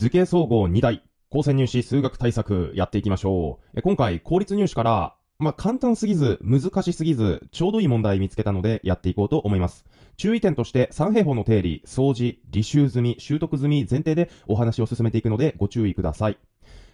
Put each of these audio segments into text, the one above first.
図形総合2台、高専入試数学対策やっていきましょう。今回、公立入試から、まあ、簡単すぎず、難しすぎず、ちょうどいい問題見つけたのでやっていこうと思います。注意点として、三平方の定理、掃除、履修済み、習得済み前提でお話を進めていくのでご注意ください。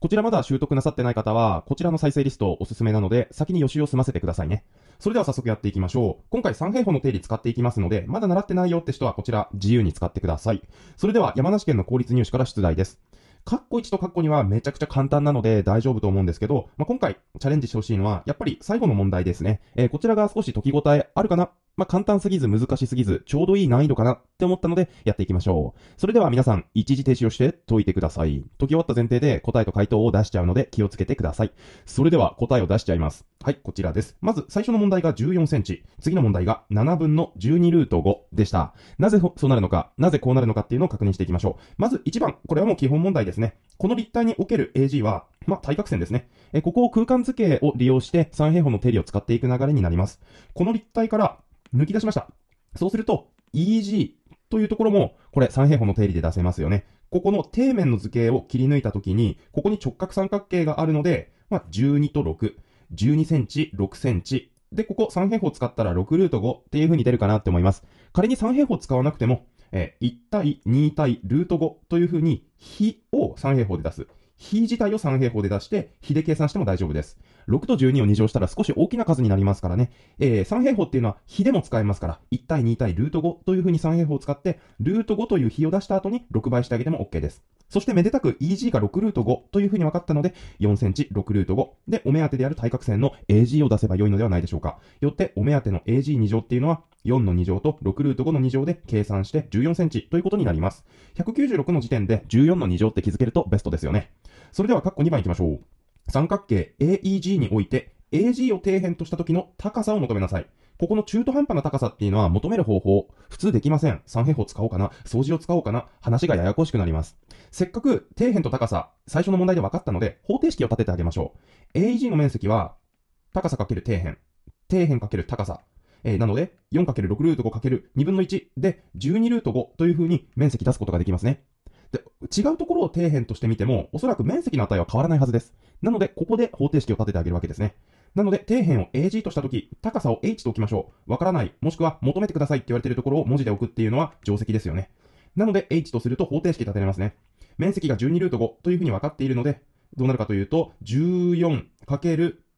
こちらまだ習得なさってない方は、こちらの再生リストおすすめなので、先に予習を済ませてくださいね。それでは早速やっていきましょう。今回三平方の定理使っていきますので、まだ習ってないよって人はこちら自由に使ってください。それでは山梨県の公立入試から出題です。カッコ1とカッコ2はめちゃくちゃ簡単なので大丈夫と思うんですけど、まあ、今回チャレンジしてほしいのは、やっぱり最後の問題ですね。えー、こちらが少し解き応えあるかなまあ、簡単すぎず難しすぎず、ちょうどいい難易度かなって思ったので、やっていきましょう。それでは皆さん、一時停止をして解いてください。解き終わった前提で答えと回答を出しちゃうので、気をつけてください。それでは答えを出しちゃいます。はい、こちらです。まず、最初の問題が14センチ。次の問題が7分の12ルート5でした。なぜそうなるのか、なぜこうなるのかっていうのを確認していきましょう。まず1番、これはもう基本問題ですね。この立体における AG は、まあ、対角線ですね。え、ここを空間図形を利用して、三平方の定理を使っていく流れになります。この立体から、抜き出しました。そうすると、EG というところも、これ三平方の定理で出せますよね。ここの底面の図形を切り抜いたときに、ここに直角三角形があるので、まあ、12と6、12センチ、6センチ。で、ここ三平方使ったら6ルート5っていう風に出るかなって思います。仮に三平方使わなくても、えー、1対2対ルート5という風に、比を三平方で出す。比自体を三平方で出して、比で計算しても大丈夫です。6と12を2乗したら少し大きな数になりますからね。えー、3平方っていうのは比でも使えますから、1対2対ルート5という風に3平方を使って、ルート5という比を出した後に6倍してあげても OK です。そしてめでたく EG が6ルート5という風に分かったので、4センチ6ルート5。で、お目当てである対角線の AG を出せば良いのではないでしょうか。よって、お目当ての AG2 乗っていうのは、4の2乗と6ルート5の2乗で計算して14センチということになります。196の時点で14の2乗って気づけるとベストですよね。それでは、カッコ2番行きましょう。三角形 AEG において AG を底辺とした時の高さを求めなさい。ここの中途半端な高さっていうのは求める方法、普通できません。三平方使おうかな、掃除を使おうかな、話がややこしくなります。せっかく底辺と高さ、最初の問題で分かったので、方程式を立ててあげましょう。AEG の面積は、高さかける底辺、底辺かける高さ。えー、なので、4×6 ルート5かける2分の1で、12ルート5という風に面積出すことができますね。で、違うところを底辺としてみても、おそらく面積の値は変わらないはずです。なので、ここで方程式を立ててあげるわけですね。なので、底辺を AG としたとき、高さを H と置きましょう。わからない、もしくは求めてくださいって言われているところを文字で置くっていうのは定石ですよね。なので、H とすると方程式立てられますね。面積が12ルート5というふうに分かっているので、どうなるかというと、14×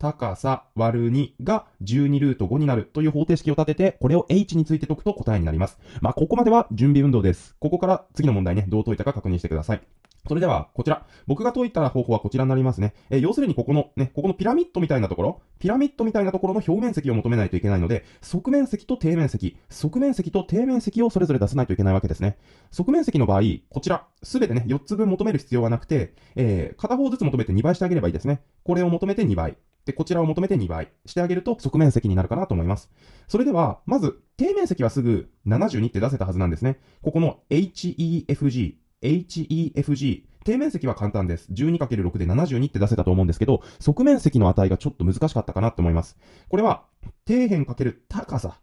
高さ割る2が12ルート5になるという方程式を立てて、これを h について解くと答えになります。まあ、ここまでは準備運動です。ここから次の問題ね、どう解いたか確認してください。それでは、こちら。僕が解いた方法はこちらになりますね。え要するにここの、ね、ここのピラミッドみたいなところ、ピラミッドみたいなところの表面積を求めないといけないので、側面積と底面積、側面積と底面積をそれぞれ出さないといけないわけですね。側面積の場合、こちら、すべてね、4つ分求める必要はなくて、えー、片方ずつ求めて2倍してあげればいいですね。これを求めて2倍。で、こちらを求めて2倍してあげると側面積になるかなと思います。それでは、まず、底面積はすぐ72って出せたはずなんですね。ここの HEFG、HEFG、底面積は簡単です。12×6 で72って出せたと思うんですけど、側面積の値がちょっと難しかったかなと思います。これは、底辺×高さ。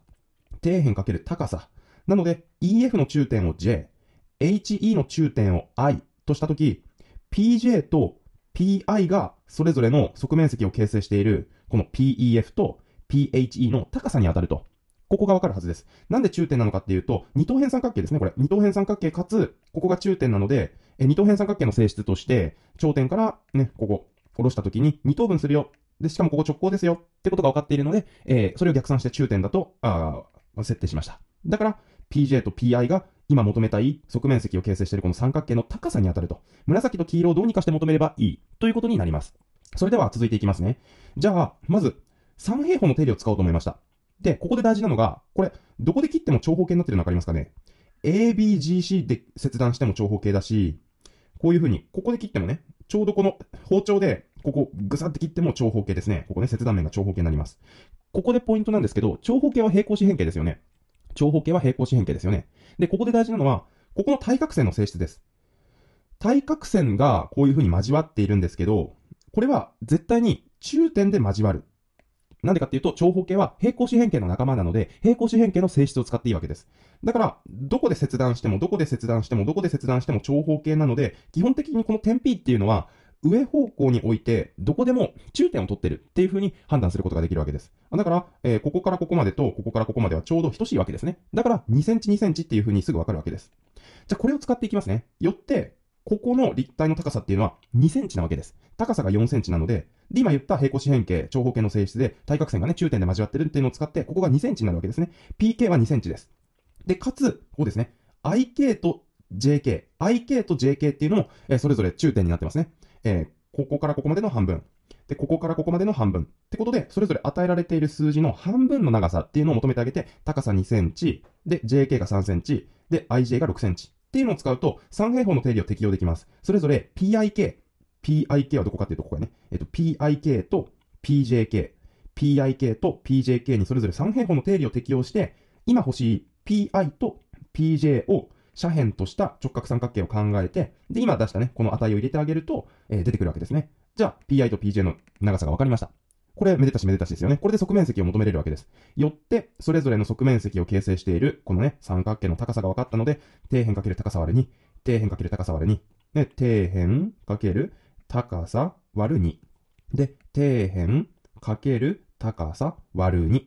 底辺×高さ。なので、EF の中点を J、HE の中点を I としたとき、PJ と PI がそれぞれの側面積を形成している、この PEF と PHE の高さに当たると。ここがわかるはずです。なんで中点なのかっていうと、二等辺三角形ですね、これ。二等辺三角形かつ、ここが中点なので、え二等辺三角形の性質として、頂点からね、ここ、下ろした時に二等分するよ。で、しかもここ直行ですよ。ってことが分かっているので、えー、それを逆算して中点だと、あ設定しました。だから、PJ と PI が今求めたい側面積を形成しているこの三角形の高さに当たると。紫と黄色をどうにかして求めればいいということになります。それでは続いていきますね。じゃあ、まず、三平方の定理を使おうと思いました。で、ここで大事なのが、これ、どこで切っても長方形になってるの分かりますかね ?ABGC で切断しても長方形だし、こういう風に、ここで切ってもね、ちょうどこの包丁で、ここ、ぐさって切っても長方形ですね。ここね、切断面が長方形になります。ここでポイントなんですけど、長方形は平行四辺形ですよね。長方形は平行四辺形ですよね。で、ここで大事なのは、ここの対角線の性質です。対角線がこういう風に交わっているんですけど、これは絶対に中点で交わる。なんでかっていうと、長方形は平行四辺形の仲間なので、平行四辺形の性質を使っていいわけです。だから、どこで切断しても、どこで切断しても、どこで切断しても長方形なので、基本的にこの点 P っていうのは、上方向において、どこでも中点を取ってるっていう風に判断することができるわけです。だから、えー、ここからここまでと、ここからここまではちょうど等しいわけですね。だから、2センチ2センチっていう風にすぐわかるわけです。じゃあ、これを使っていきますね。よって、ここの立体の高さっていうのは2センチなわけです。高さが4センチなので、で、今言った平行四辺形、長方形の性質で、対角線がね、中点で交わってるっていうのを使って、ここが2センチになるわけですね。PK は2センチです。で、かつ、ここですね。IK と JK、IK と JK っていうのも、えー、それぞれ中点になってますね。えー、ここからここまでの半分。で、ここからここまでの半分。ってことで、それぞれ与えられている数字の半分の長さっていうのを求めてあげて、高さ2センチ、で、JK が3センチ、で、IJ が6センチっていうのを使うと、三平方の定理を適用できます。それぞれ PIK、PIK はどこかっていうとここやね。えっと、PIK と PJK、PIK と PJK にそれぞれ三平方の定理を適用して、今欲しい PI と PJ を斜辺とした直角三角形を考えて、で、今出したね、この値を入れてあげると、えー、出てくるわけですね。じゃあ、PI と PJ の長さが分かりました。これ、めでたしめでたしですよね。これで側面積を求めれるわけです。よって、それぞれの側面積を形成している、このね、三角形の高さが分かったので、底辺かける高さ割る2、底辺かける高さ割る2、で、底辺かける高さ割る2。で、底辺かける高さ割る2。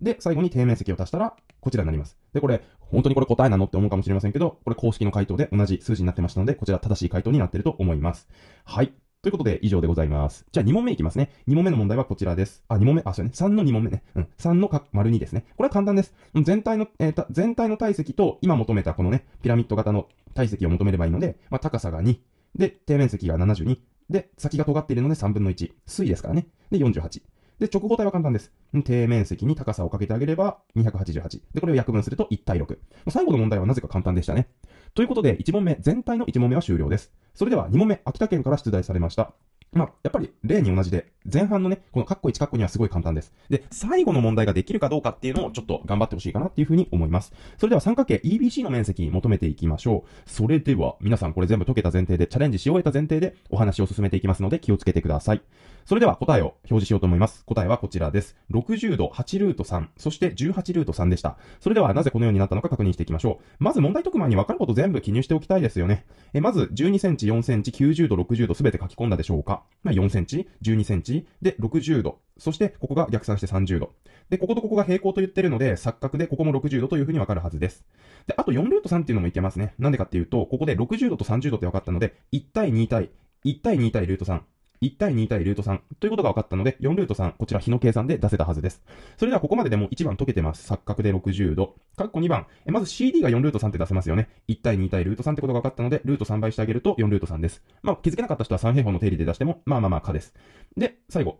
で、最後に底面積を足したら、こちらになります。で、これ、本当にこれ答えなのって思うかもしれませんけど、これ公式の回答で同じ数字になってましたので、こちら正しい回答になってると思います。はい。ということで、以上でございます。じゃあ2問目いきますね。2問目の問題はこちらです。あ、2問目、あ、そうね。3の2問目ね。うん。3のか丸2ですね。これは簡単です。全体の、えー、全体の体積と、今求めたこのね、ピラミッド型の体積を求めればいいので、まあ、高さが2。で、底面積が72。で、先が尖っているので3分の1。水ですからね。で、48。で、直方体は簡単です。底面積に高さをかけてあげれば288。で、これを約分すると1対6。最後の問題はなぜか簡単でしたね。ということで、1問目、全体の1問目は終了です。それでは2問目、秋田県から出題されました。まあ、やっぱり例に同じで、前半のね、このカッコ1カッコ2はすごい簡単です。で、最後の問題ができるかどうかっていうのをちょっと頑張ってほしいかなっていうふうに思います。それでは三角形 EBC の面積求めていきましょう。それでは、皆さんこれ全部解けた前提で、チャレンジし終えた前提でお話を進めていきますので気をつけてください。それでは答えを表示しようと思います。答えはこちらです。60度8ルート3、そして18ルート3でした。それではなぜこのようになったのか確認していきましょう。まず問題解く前に分かること全部記入しておきたいですよね。えまず12センチ、4センチ、90度、60度すべて書き込んだでしょうか。まあ、4センチ、12センチ、で60度。そしてここが逆算して30度。で、こことここが平行と言ってるので、錯覚でここも60度というふうに分かるはずです。で、あと4ルート3っていうのもいけますね。なんでかっていうと、ここで60度と30度って分かったので、1対2対、1対2対ルート3。1対2対ルート3ということが分かったので、4ルート3、こちら比の計算で出せたはずです。それではここまででも1番解けてます。錯覚で60度。かっこ2番、えまず CD が4ルート3って出せますよね。1対2対ルート3ってことが分かったので、ルート3倍してあげると4ルート3です。まあ、気づけなかった人は3平方の定理で出しても、まあまあまあ可です。で、最後。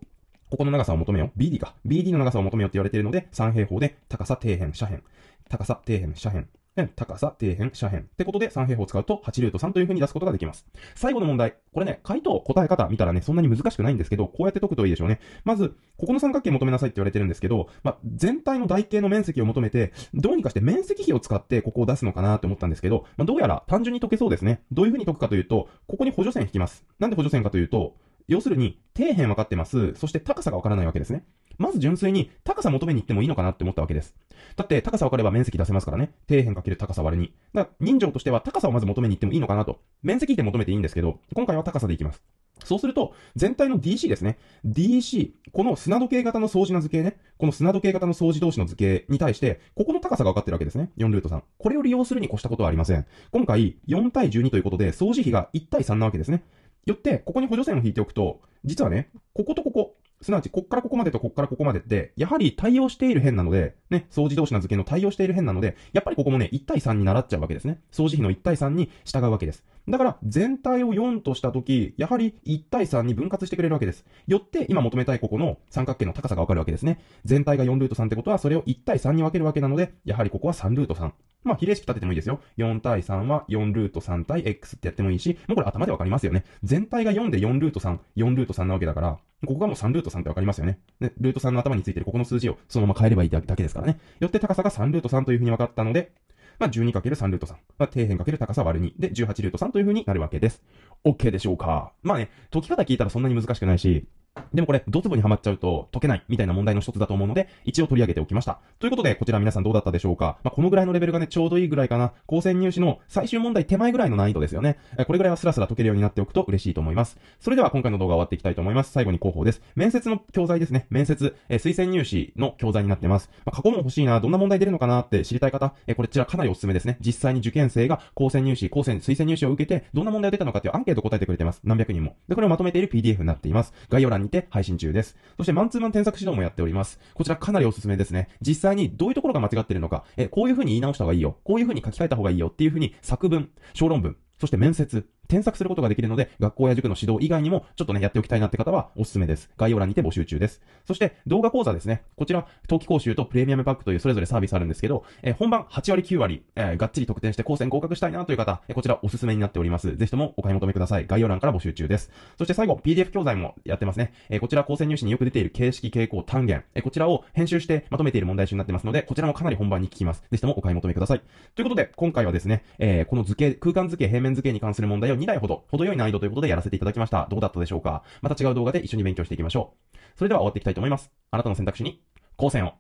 ここの長さを求めよ。う。BD か。BD の長さを求めようって言われているので、3平方で、高さ、底辺、斜辺。高さ、底辺、斜辺。辺、高さ、底辺、斜辺。ってことで3平方を使うと8ルート3という風に出すことができます。最後の問題。これね、回答、答え方見たらね、そんなに難しくないんですけど、こうやって解くといいでしょうね。まず、ここの三角形求めなさいって言われてるんですけど、まあ、全体の台形の面積を求めて、どうにかして面積比を使ってここを出すのかなと思ったんですけど、まあ、どうやら単純に解けそうですね。どういう風に解くかというと、ここに補助線引きます。なんで補助線かというと、要するに、底辺分かってます。そして高さが分からないわけですね。まず純粋に高さ求めに行ってもいいのかなって思ったわけです。だって高さ分かれば面積出せますからね。底辺かける高さ割れに。だから人情としては高さをまず求めに行ってもいいのかなと。面積って求めていいんですけど、今回は高さでいきます。そうすると、全体の DC ですね。DC、この砂時計型の掃除な図形ね。この砂時計型の掃除同士の図形に対して、ここの高さが分かってるわけですね。4ルート3。これを利用するに越したことはありません。今回、4対12ということで、相似比が1対3なわけですね。よって、ここに補助線を引いておくと、実はね、こことここ、すなわち、こっからここまでとこっからここまでって、やはり対応している辺なので、ね、総自動詞の図形の対応している辺なので、やっぱりここもね、1対3に習っちゃうわけですね。総除比の1対3に従うわけです。だから、全体を4としたとき、やはり1対3に分割してくれるわけです。よって、今求めたいここの三角形の高さがわかるわけですね。全体が4ルート3ってことは、それを1対3に分けるわけなので、やはりここは3ルート3。まあ、比例式立ててもいいですよ。4対3は4ルート3対 X ってやってもいいし、もうこれ頭でわかりますよね。全体が4で4ルート3、4ルート3なわけだから、ここがもう3ルート3ってわかりますよね。で、ルート3の頭についてるここの数字をそのまま変えればいいだけですからね。よって高さが3ルート3というふうに分かったので、まあ、12×3 ルート3。まあ、底辺×高さ割る2。で、18ルート3という風になるわけです。OK でしょうかまあね、解き方聞いたらそんなに難しくないし、でもこれ、ドツボにはまっちゃうと解けないみたいな問題の一つだと思うので、一応取り上げておきました。ということで、こちら皆さんどうだったでしょうかまあ、このぐらいのレベルがね、ちょうどいいぐらいかな。高専入試の最終問題手前ぐらいの難易度ですよね。え、これぐらいはスラスラ解けるようになっておくと嬉しいと思います。それでは今回の動画終わっていきたいと思います。最後に広報です。面接の教材ですね。面接、え推薦入試の教材になってます。まあ、過去問欲しいな、どんな問題出るのかなって知りたい方、えこちらかなりおすすめですね。実際に受験生が高専入試、高専推薦入試を受けて、どんな問題が出たのかっていうアンケート答えてくれてます。何百人も。で、これをまとめている PDF になっています。概要欄ににて配信中です。そして、マンツーマン添削指導もやっております。こちらかなりおすすめですね。実際にどういうところが間違ってるのか、え、こういうふうに言い直した方がいいよ。こういうふうに書き換えた方がいいよっていうふうに作文、小論文、そして面接、添削することができるので、学校や塾の指導以外にも、ちょっとね、やっておきたいなって方はおすすめです。概要欄にて募集中です。そして、動画講座ですね。こちら、冬季講習とプレミアムパックというそれぞれサービスあるんですけど、えー、本番8割9割、えー、がっちり得点して高専合格したいなという方、えー、こちらおすすめになっております。ぜひともお買い求めください。概要欄から募集中です。そして最後、PDF 教材もやってますね。えこちら、高専入試によく出ている形式、傾向、単元、えこちらを編集してまとめている問題集になってますので、こちらもかなり本番に効きます。ぜひともお買い求めください。ということで、今回はですね、えこの図形、空間図形、平面図形に関する問題を2台ほど、程よい難易度ということでやらせていただきました。どうだったでしょうかまた違う動画で一緒に勉強していきましょう。それでは終わっていきたいと思います。あなたの選択肢に、高専を。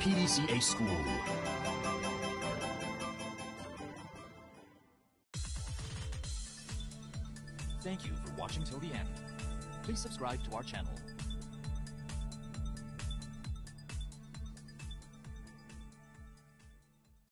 PDCA School Thank you for watching till the end. Please subscribe to our channel.